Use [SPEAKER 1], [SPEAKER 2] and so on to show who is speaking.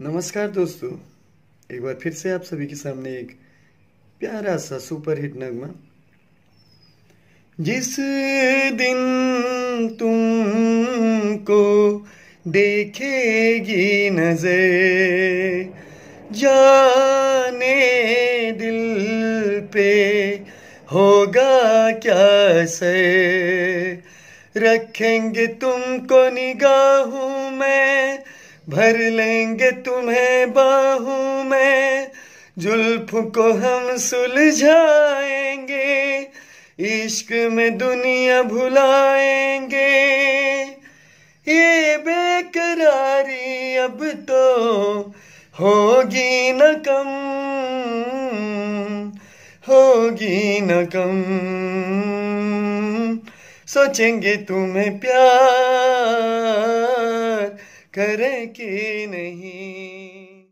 [SPEAKER 1] नमस्कार दोस्तों एक बार फिर से आप सभी के सामने एक प्यारा सा सुपरहिट नगमा जिस दिन तुमको
[SPEAKER 2] देखेगी नजर जाने दिल पे होगा क्या से रखेंगे तुमको निगाहों में भर लेंगे तुम्हें बाहू में जुल्फ को हम सुलझाएंगे इश्क में दुनिया भुलाएंगे ये बेकरारी अब तो होगी न कम होगी न कम सोचेंगे तुम्हें प्यार करें कि नहीं